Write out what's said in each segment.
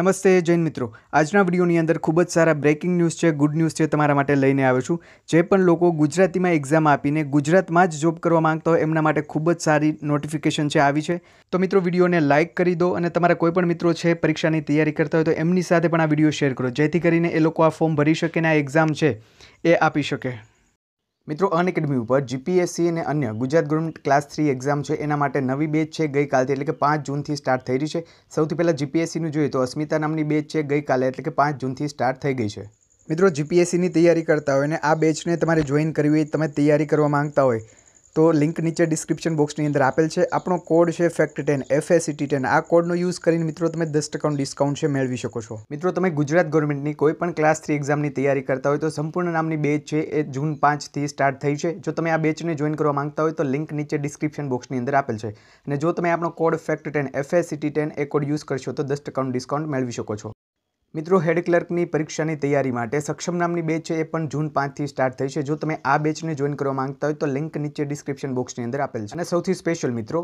નમસ્તે જૈન મિત્રો આજના વિડીયોની અંદર ખૂબ જ સારા બ્રેકિંગ ન્યૂઝ છે ગુડ ન્યૂઝ છે તમારા માટે લઈને આવ્યો છું જે પણ લોકો ગુજરાતીમાં એક્ઝામ આપીને ગુજરાતમાં જ જોબ કરવા માંગતા હોય એમના માટે ખૂબ જ સારી નોટિફિકેશન છે આવી છે તો મિત્રો વિડીયોને લાઇક કરી દો અને તમારા કોઈ પણ મિત્રો છે પરીક્ષાની તૈયારી કરતા હોય તો એમની સાથે પણ આ વિડીયો શેર કરો જેથી કરીને એ લોકો આ ફોર્મ ભરી શકે અને આ એક્ઝામ છે એ આપી શકે મિત્રો અન એકેડમી ઉપર જીપીએસસી અને અન્ય Gujarat government class three exam છે એના માટે નવી બેચ છે ગઈકાલથી એટલે કે પાંચ જૂનથી સ્ટાર્ટ થઈ રહી છે સૌથી પહેલાં જીપીએસસીનું જોઈએ તો અસ્મિતા નામની બેચ છે ગઈકાલે એટલે કે પાંચ જૂનથી સ્ટાર્ટ થઈ ગઈ છે મિત્રો જીપીએસસીની તૈયારી કરતા હોય અને આ બેચને તમારે જોઈન કરવી હોય તમે તૈયારી કરવા માંગતા હોય તો લિંક નીચે ડિસ્ક્રિપ્શન બોક્સની અંદર આપેલ છે આપણો કોડ છે ફેક્ટ ટેન એફએસીટી ટેન આ કોડનો યુઝ કરીને મિત્રો તમે દસ ટકાનું ડિસ્કાઉન્ટ છે મેળવી શકો છો મિત્રો તમે ગુજરાત ગવર્મેન્ટની કોઈ પણ ક્લાસ થ્રી એક્ઝામની તૈયારી કરતા હોય તો સંપૂર્ણ નામની બેચ છે એ જૂન પાંચથી સ્ટાર્ટ થઈ છે જો તમે આ બેચને જોઈન કરવા માંગતા હોય તો લિંક નીચે ડિસ્ક્રિપ્શન બોક્સની અંદર આપેલ છે અને જો તમે આપણો code fact ten FACT ten એ કોડ યુઝ કરશો તો દસ ટકાનું ડિસ્કાઉન્ટ મેળવી શકો છો મિત્રો હેડ ક્લર્કની પરીક્ષાની તૈયારી માટે સક્ષમ નામની બેચ છે એ પણ જૂન પાંચથી સ્ટાર્ટ થઈ છે જો તમે આ બેચને જોઈન કરવા માંગતા હોય તો લિંક નીચે ડિસ્ક્રિપ્શન બોક્સની અંદર આપેલ છે અને સૌથી સ્પેશિયલ મિત્રો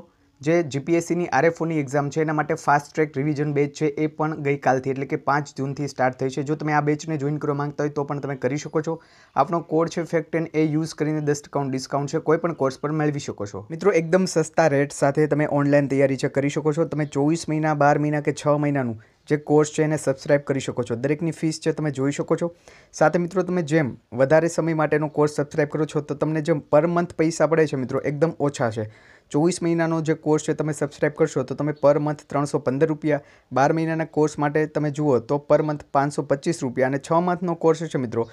જે જીપીએસસીની આરએફઓની એક્ઝામ છે એના માટે ફાસ્ટ ટ્રેક રિવિઝન બેચ છે એ પણ ગઈકાલથી એટલે કે પાંચ જૂનથી સ્ટાર્ટ થઈ છે જો તમે આ બેચને જોઈન કરવા માંગતા હોય તો પણ તમે કરી શકો છો આપણો કોડ છે ફેક્ટેન એ યુઝ કરીને દસ ટકાઉન્ટ ડિસ્કાઉન્ટ છે કોઈ પણ કોર્સ પર મેળવી શકો છો મિત્રો એકદમ સસ્તા રેટ સાથે તમે ઓનલાઈન તૈયારી છે કરી શકો છો તમે ચોવીસ મહિના બાર મહિના કે છ મહિનાનું જે કોર્સ છે એને સબસ્ક્રાઇબ કરી શકો છો દરેકની ફીસ છે તમે જોઈ શકો છો સાથે મિત્રો તમે જેમ વધારે સમય માટેનો કોર્સ સબસ્ક્રાઇબ કરો છો તો તમને જેમ પર મંથ પૈસા પડે છે મિત્રો એકદમ ઓછા છે ચોવીસ મહિનાનો જે કોર્સ છે તમે સબસ્ક્રાઇબ કરશો તો તમે પર મંથ ત્રણસો પંદર રૂપિયા બાર મહિનાના કોર્સ માટે તમે જુઓ તો પર મંથ પાંચસો પચીસ રૂપિયા અને છ મંથનો કોર્સ છે મિત્રો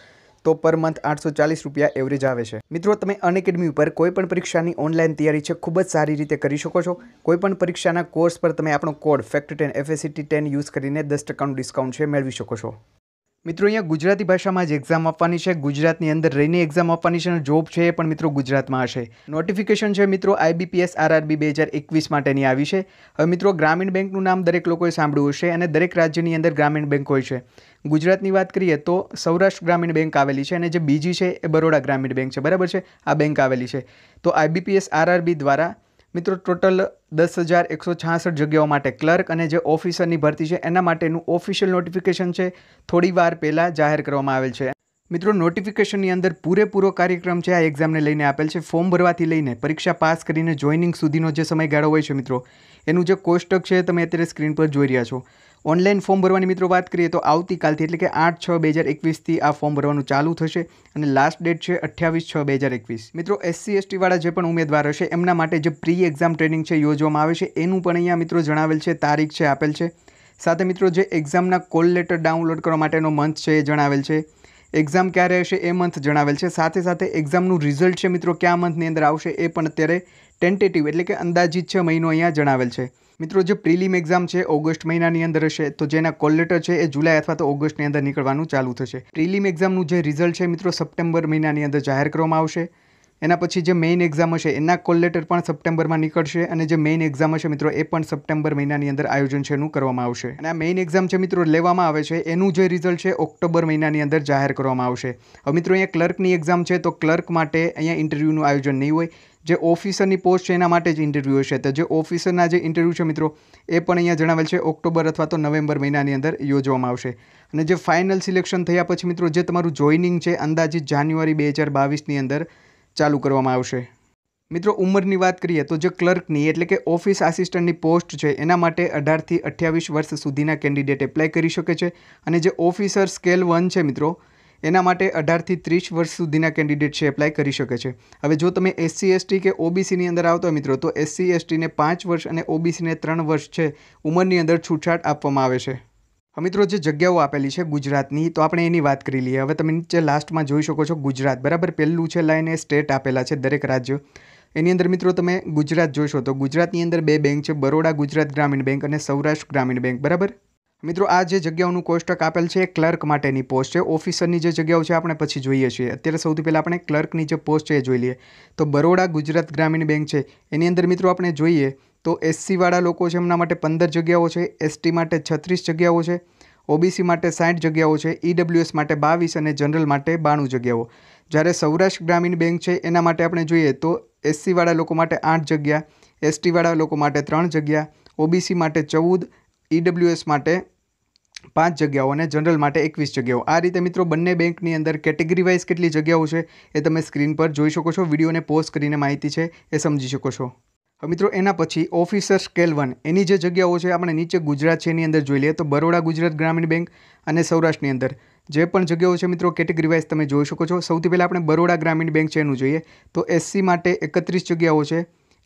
તો પર મંથ આઠસો ચાલીસ રૂપિયા એવરેજ આવે છે મિત્રો તમે અનએકેડમી ઉપર કોઈપણ પરીક્ષાની ઓનલાઈન તૈયારી છે ખૂબ જ સારી રીતે કરી શકો છો કોઈપણ પરીક્ષાના કોર્સ પર તમે આપણો code fact ten FACT ten use કરીને દસ ટકાનું ડિસ્કાઉન્ટ છે મેળવી શકો છો મિત્રો અહીંયા ગુજરાતી ભાષામાં જ એક્ઝામ આપવાની છે ગુજરાતની અંદર રહીને એક્ઝામ આપવાની છે અને જોબ છે એ પણ મિત્રો ગુજરાતમાં હશે નોટિફિકેશન છે મિત્રો આઈબીપીએસ આરઆરબી બે હજાર એકવીસ માટેની આવી છે હવે મિત્રો ગ્રામીણ બેંકનું નામ દરેક લોકોએ સાંભળ્યું હશે અને દરેક રાજ્યની અંદર ગ્રામીણ બેંક હોય છે ગુજરાતની વાત કરીએ તો સૌરાષ્ટ્ર ગ્રામીણ બેંક આવેલી છે અને જે બીજી છે એ બરોડા ગ્રામીણ બેંક છે બરાબર છે આ બેંક આવેલી છે તો આઈબીપીએસ આરઆરબી દ્વારા મિત્રો ટોટલ દસ હજાર એકસો છાસઠ જગ્યાઓ માટે ક્લર્ક અને જે ઓફિસરની ભરતી છે એના માટેનું ઓફિશિયલ નોટિફિકેશન છે થોડી વાર પહેલાં જાહેર કરવામાં આવેલ છે મિત્રો નોટિફિકેશનની અંદર પૂરેપૂરો કાર્યક્રમ છે આ એક્ઝામને લઈને આપેલ છે ફોર્મ ભરવાથી લઈને પરીક્ષા પાસ કરીને જોઇનિંગ સુધીનો જે સમયગાળો હોય છે મિત્રો એનું જે કોષ્ટક છે તમે અત્યારે સ્ક્રીન પર જોઈ રહ્યા છો ઓનલાઈન ફોર્મ ભરવાની મિત્રો વાત કરીએ તો આવતીકાલથી એટલે કે આઠ છ બે હજાર એકવીસથી આ ફોર્મ ભરવાનું ચાલુ થશે અને લાસ્ટ ડેટ છે અઠ્યાવીસ છ બે હજાર એકવીસ મિત્રો એસસી એસટીવાળા જે પણ ઉમેદવાર હશે એમના માટે જે પ્રી એક્ઝામ ટ્રેનિંગ છે યોજવામાં આવે છે એનું પણ અહીંયા મિત્રો જણાવેલ છે તારીખ છે આપેલ છે સાથે મિત્રો જે એક્ઝામના કોલ લેટર ડાઉનલોડ કરવા માટેનો મંથ છે એ જણાવેલ છે એક્ઝામ ક્યારે હશે એ મંથ જણાવેલ છે સાથે સાથે એક્ઝામનું રિઝલ્ટ છે મિત્રો કયા મંથની અંદર આવશે એ પણ અત્યારે ટેન્ટેટિવ એટલે કે અંદાજિત છે મહિનો અહીંયા જણાવેલ છે મિત્રો જે પ્રિલિમ એક્ઝામ છે ઓગસ્ટ મહિનાની અંદર હશે તો જેના કોલ લેટર છે એ જુલાઈ અથવા તો ઓગસ્ટની અંદર નીકળવાનું ચાલુ થશે પ્રિલિમ એક્ઝામનું જે રિઝલ્ટ છે મિત્રો સપ્ટેમ્બર મહિનાની અંદર જાહેર કરવામાં આવશે એના પછી જે મેઇન એક્ઝામ હશે એના કોલ લેટર પણ સપ્ટેમ્બરમાં નીકળશે અને જે મેઇન એક્ઝામ હશે મિત્રો એ પણ સપ્ટેમ્બર મહિનાની અંદર આયોજન છે એનું કરવામાં આવશે અને આ મેઇન એક્ઝામ છે મિત્રો લેવામાં આવે છે એનું જે રિઝલ્ટ છે ઓક્ટોબર મહિનાની અંદર જાહેર કરવામાં આવશે હવે મિત્રો અહીંયા ક્લર્કની એક્ઝામ છે તો ક્લર્ક માટે અહીંયા ઇન્ટરવ્યૂનું આયોજન નહીં હોય જે ઓફિસરની પોસ્ટ છે એના માટે જ ઇન્ટરવ્યૂ હશે તો જે ઓફિસરના જે ઇન્ટરવ્યૂ છે મિત્રો એ પણ અહીંયા જણાવેલ છે ઓક્ટોબર અથવા તો નવેમ્બર મહિનાની અંદર યોજવામાં આવશે અને જે ફાઇનલ સિલેક્શન થયા પછી મિત્રો જે તમારું જોઈનિંગ છે અંદાજિત જાન્યુઆરી બે હજાર બાવીસની અંદર ચાલુ કરવામાં આવશે મિત્રો ઉંમરની વાત કરીએ તો જે ક્લર્કની એટલે કે ઓફિસ આસિસ્ટન્ટની પોસ્ટ છે એના માટે અઢારથી અઠ્યાવીસ વર્ષ સુધીના કેન્ડિડેટ એપ્લાય કરી શકે છે અને જે ઓફિસર સ્કેલ વન છે મિત્રો એના માટે અઢારથી ત્રીસ વર્ષ સુધીના કેન્ડિડેટ છે એપ્લાય કરી શકે છે હવે જો તમે એસસી એસટી કે ઓબીસીની અંદર આવતા મિત્રો તો એસસી એસટીને પાંચ વર્ષ અને ઓબીસીને ત્રણ વર્ષ છે ઉંમરની અંદર છૂટછાટ આપવામાં આવે છે મિત્રો જે જગ્યાઓ આપેલી છે ગુજરાતની તો આપણે એની વાત કરી લઈએ હવે તમે નીચે લાસ્ટમાં જોઈ શકો છો ગુજરાત બરાબર પહેલું છે લાઈન એ સ્ટેટ આપેલા છે દરેક રાજ્યો એની અંદર મિત્રો તમે ગુજરાત જોશો તો ગુજરાતની અંદર બે બેંક છે બરોડા ગુજરાત ગ્રામીણ બેંક અને સૌરાષ્ટ્ર ગ્રામીણ બેંક બરાબર મિત્રો આ જે જગ્યાઓનું કોષ્ટક આપેલ છે એ ક્લર્ક માટેની પોસ્ટ છે ઓફિસરની જે જગ્યાઓ છે આપણે પછી જોઈએ છીએ અત્યારે સૌથી પહેલાં આપણે ક્લર્કની જે પોસ્ટ છે એ જોઈ લઈએ તો બરોડા ગુજરાત ગ્રામીણ બેંક છે એની અંદર મિત્રો આપણે જોઈએ તો એસસીવાળા લોકો છે એમના માટે પંદર જગ્યાઓ છે એસટી માટે છત્રીસ જગ્યાઓ છે ઓબીસી માટે સાઠ જગ્યાઓ છે ઈડબ્લ્યુએસ માટે બાવીસ અને જનરલ માટે બાણું જગ્યાઓ જ્યારે સૌરાષ્ટ્ર ગ્રામીણ બેંક છે એના માટે આપણે જોઈએ તો એસસીવાળા લોકો માટે આઠ જગ્યા એસટીવાળા લોકો માટે ત્રણ જગ્યા ઓબીસી માટે ચૌદ ઈડબ્લ્યુએસ માટે પાંચ જગ્યાઓ અને જનરલ માટે એકવીસ જગ્યાઓ આ રીતે મિત્રો બંને બેંકની અંદર કેટેગરી વાઇઝ કેટલી જગ્યાઓ છે એ તમે સ્ક્રીન પર જોઈ શકો છો વિડીયોને પોઝ કરીને માહિતી છે એ સમજી શકો છો હવે મિત્રો એના પછી ઓફિસર સ્કેલ વન એની જે જગ્યાઓ છે આપણે નીચે ગુજરાત છે એની અંદર જોઈ લઈએ તો બરોડા ગુજરાત ગ્રામીણ બેંક અને સૌરાષ્ટ્રની અંદર જે પણ જગ્યાઓ છે મિત્રો કેટેગરી વાઇઝ તમે જોઈ શકો છો સૌથી પહેલાં આપણે બરોડા ગ્રામીણ બેંક છે એનું જોઈએ તો એસસી માટે એકત્રીસ જગ્યાઓ છે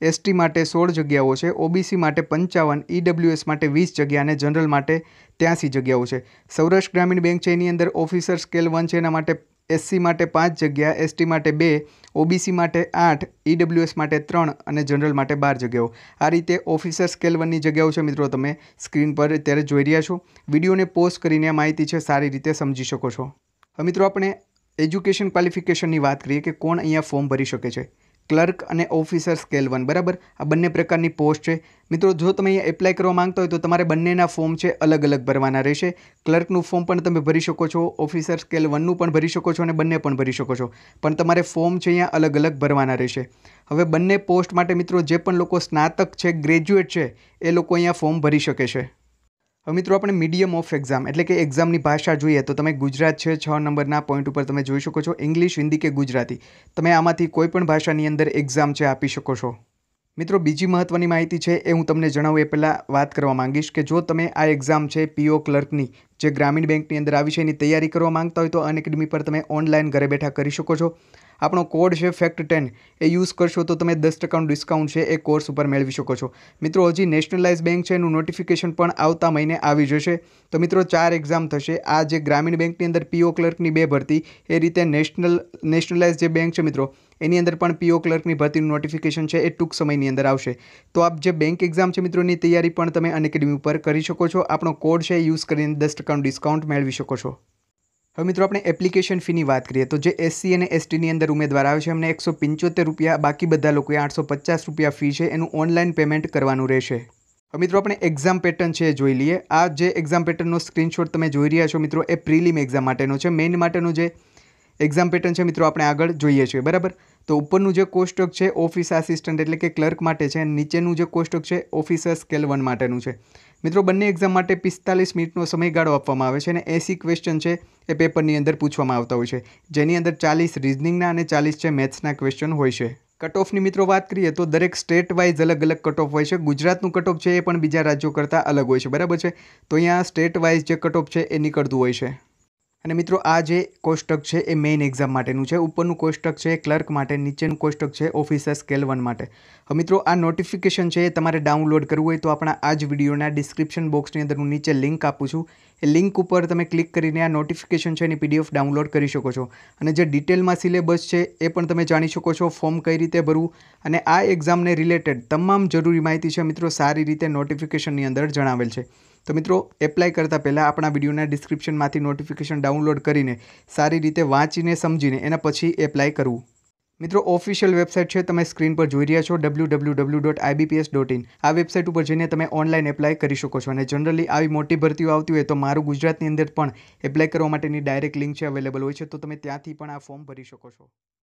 એસટી માટે સોળ જગ્યાઓ છે ઓબીસી માટે પંચાવન ઈડબ્લ્યુએસ માટે વીસ જગ્યા અને જનરલ માટે ત્યાંસી જગ્યાઓ છે સૌરાષ્ટ્ર ગ્રામીણ બેંક છે એની અંદર ઓફિસર સ્કેલ વન છે એના માટે એસસી માટે પાંચ જગ્યા એસટી માટે બે ઓબીસી માટે આઠ ઈડબ્લ્યુએસ માટે ત્રણ અને જનરલ માટે બાર જગ્યાઓ આ રીતે ઓફિસર સ્કેલ વનની જગ્યાઓ છે મિત્રો તમે સ્ક્રીન પર અત્યારે જોઈ રહ્યા છો વિડીયોને પોસ્ટ કરીને આ માહિતી છે સારી રીતે સમજી શકો છો હવે મિત્રો આપણે એજ્યુકેશન ક્વોલિફિકેશનની વાત કરીએ કે કોણ અહીંયા ફોર્મ ભરી શકે છે ક્લર્ક અને ઓફિસર સ્કેલ વન બરાબર આ બંને પ્રકારની પોસ્ટ છે મિત્રો જો તમે અહીંયા એપ્લાય કરવા માંગતા હોય તો તમારે બંનેના ફોર્મ છે અલગ અલગ ભરવાના રહેશે ક્લર્કનું ફોર્મ પણ તમે ભરી શકો છો ઓફિસર સ્કેલ વનનું પણ ભરી શકો છો અને બંને પણ ભરી શકો છો પણ તમારે ફોર્મ છે અહીંયા અલગ અલગ ભરવાના રહેશે હવે બંને પોસ્ટ માટે મિત્રો જે પણ લોકો સ્નાતક છે ગ્રેજ્યુએટ છે એ લોકો અહીંયા ફોર્મ ભરી શકે છે હવે મિત્રો આપણે મીડિયમ ઓફ એક્ઝામ એટલે કે એક્ઝામની ભાષા જોઈએ તો તમે ગુજરાત છે છ નંબરના પોઈન્ટ ઉપર તમે જોઈ શકો છો ઇંગ્લિશ હિન્દી કે ગુજરાતી તમે આમાંથી કોઈ પણ ભાષાની અંદર એક્ઝામ છે આપી શકો છો મિત્રો બીજી મહત્ત્વની માહિતી છે એ હું તમને જણાવું એ પહેલાં વાત કરવા માંગીશ કે જો તમે આ એક્ઝામ છે પીઓ ક્લર્કની જે ગ્રામીણ બેંકની અંદર આવી છે એની તૈયારી કરવા માંગતા હોય તો અનએકેડમી પર તમે ઓનલાઈન ઘરે બેઠા કરી શકો છો આપણો કોડ છે ફેક્ટ ટેન એ યુઝ કરશો તો તમે દસ ટકાનું ડિસ્કાઉન્ટ છે એ કોર્સ ઉપર મેળવી શકો છો મિત્રો હજી નેશનલાઇઝ બેંક છે એનું નોટિફિકેશન પણ આવતા મહિને આવી જશે તો મિત્રો ચાર એક્ઝામ થશે આ જે ગ્રામીણ બેંકની અંદર પીઓ ક્લર્કની બે ભરતી એ રીતે નેશનલ નેશનલાઇઝ જે બેંક છે મિત્રો એની અંદર પણ પીઓ ક્લર્કની ભરતીનું નોટિફિકેશન છે એ ટૂંક સમયની અંદર આવશે તો આપ જે બેંક એક્ઝામ છે મિત્રોની તૈયારી પણ તમે અનએકેડમી ઉપર કરી શકો છો આપણો કોડ છે યુઝ કરીને દસ ટકાનું ડિસ્કાઉન્ટ મેળવી શકો છો હવે મિત્રો આપણે એપ્લિકેશન ફીની વાત કરીએ તો જે એસસી અને એસટીની અંદર ઉમેદવાર આવે છે એમને એકસો પંચોતેર રૂપિયા બાકી બધા લોકોએ આઠસો પચાસ રૂપિયા ફી છે એનું ઓનલાઈન પેમેન્ટ કરવાનું રહેશે હવે મિત્રો આપણે એક્ઝામ પેટર્ન છે જોઈ લઈએ આ જે એક્ઝામ પેટર્નનો સ્ક્રીનશોટ તમે જોઈ રહ્યા છો મિત્રો એ પ્રિલિમ એક્ઝામ માટેનો છે મેઇન માટેનો જે એક્ઝામ પેટર્ન છે મિત્રો આપણે આગળ જોઈએ છીએ બરાબર તો ઉપરનું જે કોષ્ટક છે ઓફિસ આસિસ્ટન્ટ એટલે કે ક્લર્ક માટે છે નીચેનું જે કોષ્ટક છે ઓફિસર સ્કેલ વન માટેનું છે મિત્રો બંને એક્ઝામ માટે પિસ્તાલીસ મિનિટનો સમયગાળો આપવામાં આવે છે અને એસી ક્વેશ્ચન છે એ પેપરની અંદર પૂછવામાં આવતા હોય છે જેની અંદર ચાલીસ રિઝનિંગના અને ચાલીસ છે મેથ્સના ક્વેશ્ચન હોય છે કટ ઓફની મિત્રો વાત કરીએ તો દરેક સ્ટેટ વાઇઝ અલગ અલગ કટ ઓફ હોય છે ગુજરાતનું કટ ઓફ છે એ પણ બીજા રાજ્યો કરતાં અલગ હોય છે બરાબર છે તો અહીંયા સ્ટેટ વાઇઝ જે કટ ઓફ છે એ નીકળતું હોય છે અને મિત્રો આ જે કોષ્ટક છે એ મેઇન એક્ઝામ માટેનું છે ઉપરનું કોષ્ટક છે ક્લર્ક માટે નીચેનું કોષ્ટક છે ઓફિસર સ્કેલ વન માટે હવે મિત્રો આ નોટિફિકેશન છે એ તમારે ડાઉનલોડ કરવું હોય તો આપણા આ જ વિડીયોના ડિસ્ક્રિપ્શન બોક્સની અંદર હું નીચે લિંક આપું છું એ લિંક ઉપર તમે ક્લિક કરીને આ નોટિફિકેશન છે એની પીડીએફ ડાઉનલોડ કરી શકો છો અને જે ડિટેલમાં સિલેબસ છે એ પણ તમે જાણી શકો છો ફોર્મ કઈ રીતે ભરવું અને આ એક્ઝામને રિલેટેડ તમામ જરૂરી માહિતી છે મિત્રો સારી રીતે નોટિફિકેશનની અંદર જણાવેલ છે તો મિત્રો એપ્લાય કરતાં પહેલાં આપણા વિડીયોના ડિસ્ક્રિપ્શનમાંથી નોટિફિકેશન ડાઉનલોડ કરીને સારી રીતે વાંચીને સમજીને એના પછી એપ્લાય કરવું મિત્રો ઓફિશિયલ વેબસાઇટ છે તમે સ્ક્રીન પર જોઈ રહ્યા છો W W dot IBPS dot આ વેબસાઇટ ઉપર જઈને તમે ઓનલાઈન એપ્લાય કરી શકો છો અને જનરલી આવી મોટી ભરતીઓ આવતી હોય તો મારું ગુજરાતની અંદર પણ એપ્લાય કરવા માટેની ડાયરેક્ટ લિંક છે અવેલેબલ હોય છે તો તમે ત્યાંથી પણ આ ફોર્મ ભરી શકો છો